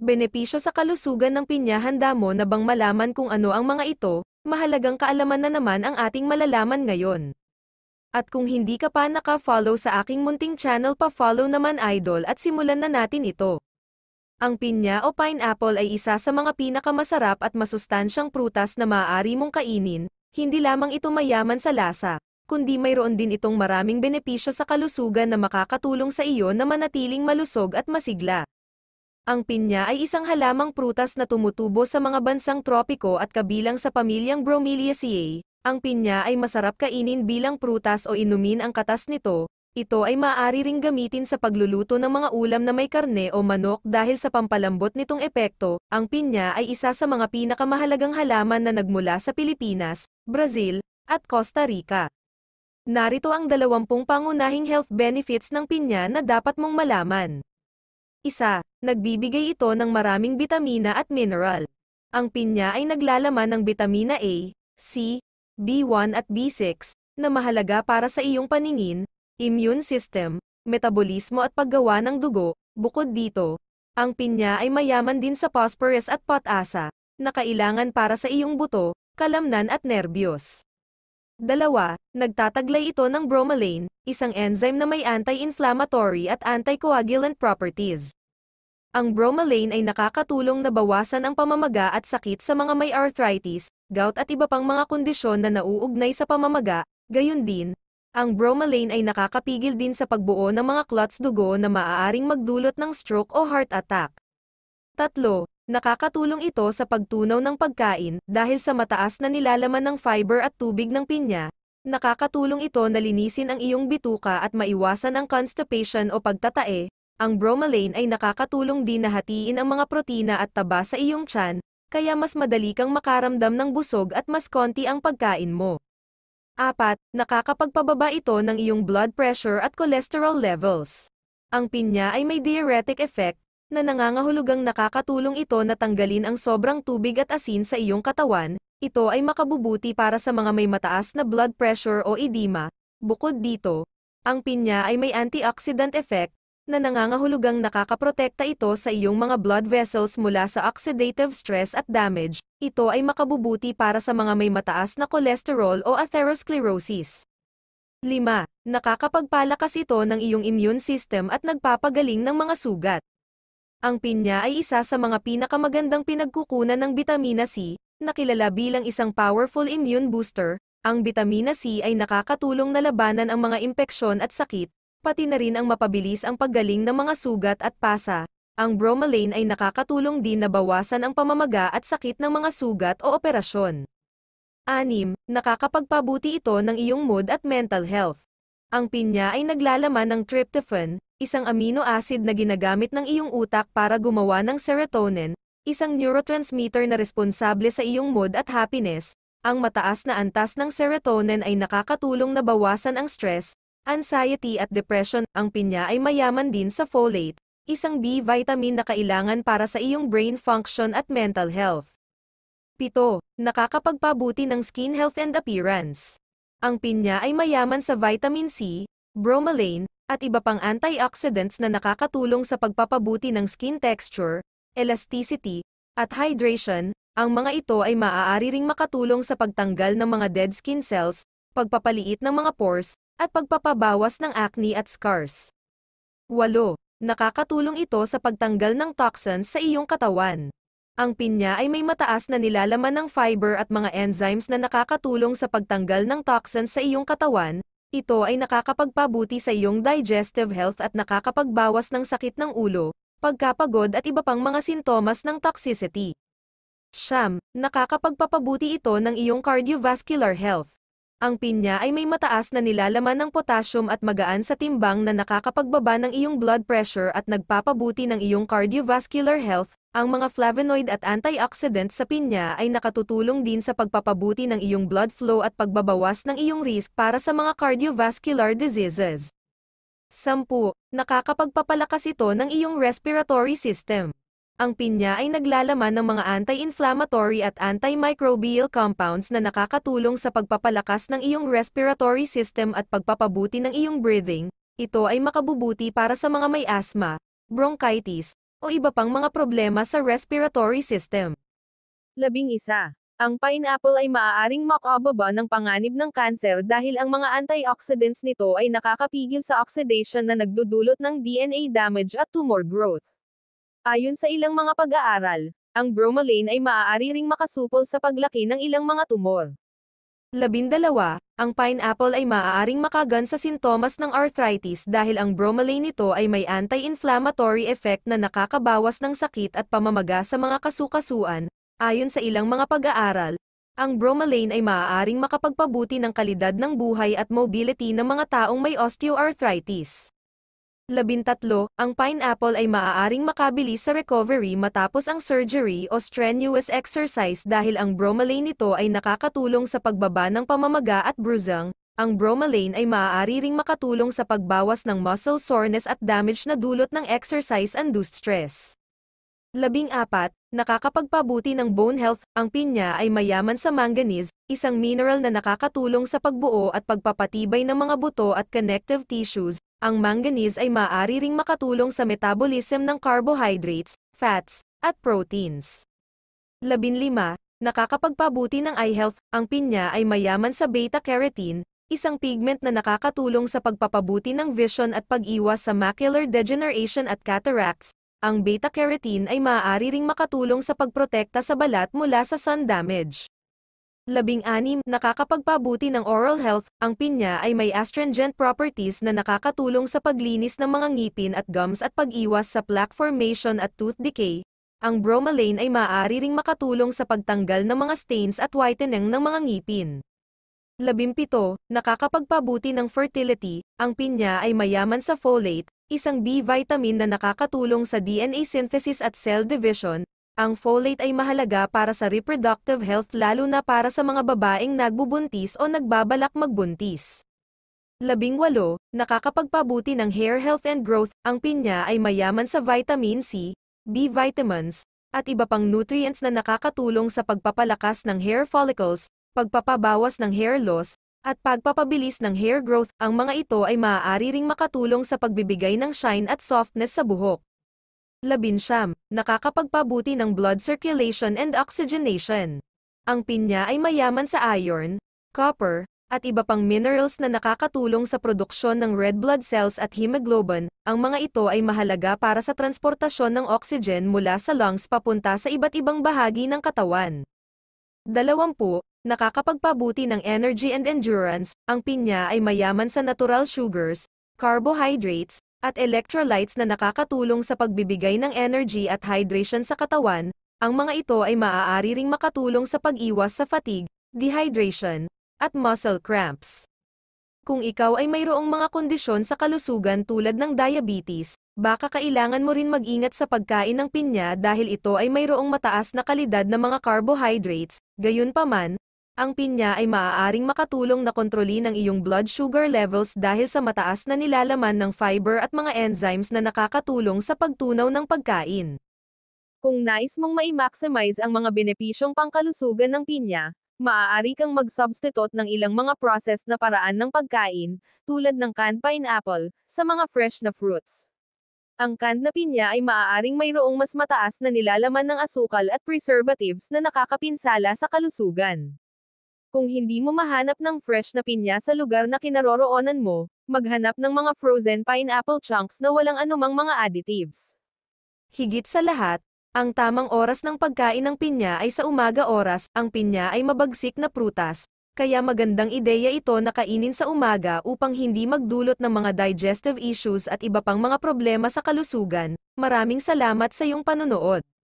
Benepisyo sa kalusugan ng pinya handa mo na bang malaman kung ano ang mga ito, mahalagang kaalaman na naman ang ating malalaman ngayon. At kung hindi ka pa naka-follow sa aking munting channel pa-follow naman idol at simulan na natin ito. Ang pinya o pineapple ay isa sa mga pinakamasarap at masustansyang prutas na maaari mong kainin, hindi lamang ito mayaman sa lasa, kundi mayroon din itong maraming benepisyo sa kalusugan na makakatulong sa iyo na manatiling malusog at masigla. Ang pinya ay isang halamang prutas na tumutubo sa mga bansang tropiko at kabilang sa pamilyang Bromeliaceae. Ang pinya ay masarap kainin bilang prutas o inumin ang katas nito. Ito ay maaari ring gamitin sa pagluluto ng mga ulam na may karne o manok dahil sa pampalambot nitong epekto. Ang pinya ay isa sa mga pinakamahalagang halaman na nagmula sa Pilipinas, Brazil, at Costa Rica. Narito ang 20 pangunahing health benefits ng pinya na dapat mong malaman. Isa, nagbibigay ito ng maraming bitamina at mineral. Ang pinya ay naglalaman ng bitamina A, C, B1 at B6, na mahalaga para sa iyong paningin, immune system, metabolismo at paggawa ng dugo. Bukod dito, ang pinya ay mayaman din sa phosphorus at potasa, na kailangan para sa iyong buto, kalamnan at nerbiyos. Dalawa, nagtataglay ito ng bromelain, isang enzyme na may anti-inflammatory at anticoagulant properties. Ang bromelain ay nakakatulong na bawasan ang pamamaga at sakit sa mga may arthritis, gout at iba pang mga kondisyon na nauugnay sa pamamaga, gayon din, ang bromelain ay nakakapigil din sa pagbuo ng mga clots dugo na maaaring magdulot ng stroke o heart attack. Tatlo, Nakakatulong ito sa pagtunaw ng pagkain dahil sa mataas na nilalaman ng fiber at tubig ng pinya. Nakakatulong ito na linisin ang iyong bituka at maiwasan ang constipation o pagtatae. Ang bromelain ay nakakatulong din na hatiin ang mga protina at taba sa iyong tiyan, kaya mas madali kang makaramdam ng busog at mas konti ang pagkain mo. 4. Nakakapagpababa ito ng iyong blood pressure at cholesterol levels. Ang pinya ay may diuretic effect, na nangangahulugang nakakatulong ito na tanggalin ang sobrang tubig at asin sa iyong katawan, ito ay makabubuti para sa mga may mataas na blood pressure o edema. Bukod dito, ang pinya ay may antioxidant effect, na nangangahulugang nakakaprotekta ito sa iyong mga blood vessels mula sa oxidative stress at damage. Ito ay makabubuti para sa mga may mataas na cholesterol o atherosclerosis. 5. Nakakapagpalakas ito ng iyong immune system at nagpapagaling ng mga sugat. Ang pinya ay isa sa mga pinakamagandang pinagkukunan ng bitamina C, na kilala bilang isang powerful immune booster. Ang bitamina C ay nakakatulong na labanan ang mga impeksyon at sakit, pati na rin ang mapabilis ang paggaling ng mga sugat at pasa. Ang bromelain ay nakakatulong din na bawasan ang pamamaga at sakit ng mga sugat o operasyon. Anim, nakakapagpabuti ito ng iyong mood at mental health. Ang pinya ay naglalaman ng tryptophan, isang amino acid na ginagamit ng iyong utak para gumawa ng serotonin, isang neurotransmitter na responsable sa iyong mood at happiness. Ang mataas na antas ng serotonin ay nakakatulong na bawasan ang stress, anxiety at depression. Ang pinya ay mayaman din sa folate, isang B vitamin na kailangan para sa iyong brain function at mental health. 7. nakakapagpabuti ng skin health and appearance. Ang pinya ay mayaman sa vitamin C, bromelain, at iba pang antioxidants na nakakatulong sa pagpapabuti ng skin texture, elasticity, at hydration. Ang mga ito ay maaari ring makatulong sa pagtanggal ng mga dead skin cells, pagpapaliit ng mga pores, at pagpapabawas ng acne at scars. 8. Nakakatulong ito sa pagtanggal ng toxins sa iyong katawan. Ang pinya ay may mataas na nilalaman ng fiber at mga enzymes na nakakatulong sa pagtanggal ng toxins sa iyong katawan. Ito ay nakakapagpabuti sa iyong digestive health at nakakapagbawas ng sakit ng ulo, pagkapagod at iba pang mga sintomas ng toxicity. Siyam, nakakapagpapabuti ito ng iyong cardiovascular health. Ang pinya ay may mataas na nilalaman ng potassium at magaan sa timbang na nakakapagbaba ng iyong blood pressure at nagpapabuti ng iyong cardiovascular health, ang mga flavonoid at antioxidant sa pinya ay nakatutulong din sa pagpapabuti ng iyong blood flow at pagbabawas ng iyong risk para sa mga cardiovascular diseases. 10. Nakakapagpapalakas ito ng iyong respiratory system. Ang pinya ay naglalaman ng mga anti-inflammatory at antimicrobial compounds na nakakatulong sa pagpapalakas ng iyong respiratory system at pagpapabuti ng iyong breathing. Ito ay makabubuti para sa mga may asthma, bronchitis, o iba pang mga problema sa respiratory system. Labing isa. Ang pineapple ay maaaring makababa ng panganib ng kanser dahil ang mga antioxidants nito ay nakakapigil sa oxidation na nagdudulot ng DNA damage at tumor growth. Ayon sa ilang mga pag-aaral, ang bromelain ay maaari ring makasupol sa paglaki ng ilang mga tumor. Labindalawa, ang pineapple ay maaaring makagan sa sintomas ng arthritis dahil ang bromelain nito ay may anti-inflammatory effect na nakakabawas ng sakit at pamamaga sa mga kasukasuan. Ayon sa ilang mga pag-aaral, ang bromelain ay maaaring makapagpabuti ng kalidad ng buhay at mobility ng mga taong may osteoarthritis. 13. Ang pineapple ay maaaring makabili sa recovery matapos ang surgery o strenuous exercise dahil ang bromelain nito ay nakakatulong sa pagbaba ng pamamaga at bruising. Ang bromelain ay maaari ring makatulong sa pagbawas ng muscle soreness at damage na dulot ng exercise-induced stress. Labing apat, nakakapagpabuti ng bone health, ang pinya ay mayaman sa manganese, isang mineral na nakakatulong sa pagbuo at pagpapatibay ng mga buto at connective tissues. Ang manganese ay maaari ring makatulong sa metabolism ng carbohydrates, fats, at proteins. Labing lima, nakakapagpabuti ng eye health, ang pinya ay mayaman sa beta-carotene, isang pigment na nakakatulong sa pagpapabuti ng vision at pag-iwas sa macular degeneration at cataracts. Ang beta-carotene ay maaari ring makatulong sa pagprotekta sa balat mula sa sun damage. Labing-anim, nakakapagpabuti ng oral health, ang pinya ay may astringent properties na nakakatulong sa paglinis ng mga ngipin at gums at pag-iwas sa plaque formation at tooth decay. Ang bromelain ay maaari ring makatulong sa pagtanggal ng mga stains at whitening ng mga ngipin. 17. Nakakapagpabuti ng fertility, ang pinya ay mayaman sa folate, isang B vitamin na nakakatulong sa DNA synthesis at cell division. Ang folate ay mahalaga para sa reproductive health lalo na para sa mga babaeng nagbubuntis o nagbabalak magbuntis. 18. Nakakapagpabuti ng hair health and growth, ang pinya ay mayaman sa vitamin C, B vitamins, at iba pang nutrients na nakakatulong sa pagpapalakas ng hair follicles, pagpapabawas ng hair loss, at pagpapabilis ng hair growth, ang mga ito ay maaari ring makatulong sa pagbibigay ng shine at softness sa buhok. Labinsyam, nakakapagpabuti ng blood circulation and oxygenation. Ang pinya ay mayaman sa iron, copper, at iba pang minerals na nakakatulong sa produksyon ng red blood cells at hemoglobin, ang mga ito ay mahalaga para sa transportasyon ng oxygen mula sa lungs papunta sa iba't ibang bahagi ng katawan. 20 nakakapagpabuti ng energy and endurance, ang pinya ay mayaman sa natural sugars, carbohydrates, at electrolytes na nakakatulong sa pagbibigay ng energy at hydration sa katawan, ang mga ito ay maaari ring makatulong sa pag-iwas sa fatigue, dehydration, at muscle cramps. Kung ikaw ay mayroong mga kondisyon sa kalusugan tulad ng diabetes, baka kailangan mo rin mag-ingat sa pagkain ng pinya dahil ito ay mayroong mataas na kalidad na mga carbohydrates, gayunpaman, ang pinya ay maaaring makatulong na kontrolin ang iyong blood sugar levels dahil sa mataas na nilalaman ng fiber at mga enzymes na nakakatulong sa pagtunaw ng pagkain. Kung nais mong ma-maximize ang mga benepisyong pangkalusugan ng pinya, maaari kang mag-substitute ng ilang mga processed na paraan ng pagkain, tulad ng canned pineapple, sa mga fresh na fruits. Ang canned na pinya ay maaaring mayroong mas mataas na nilalaman ng asukal at preservatives na nakakapinsala sa kalusugan. Kung hindi mo mahanap ng fresh na pinya sa lugar na kinaroroonan mo, maghanap ng mga frozen pineapple chunks na walang anumang mga additives. Higit sa lahat, ang tamang oras ng pagkain ng pinya ay sa umaga oras, ang pinya ay mabagsik na prutas, kaya magandang ideya ito na kainin sa umaga upang hindi magdulot ng mga digestive issues at iba pang mga problema sa kalusugan. Maraming salamat sa iyong panonood.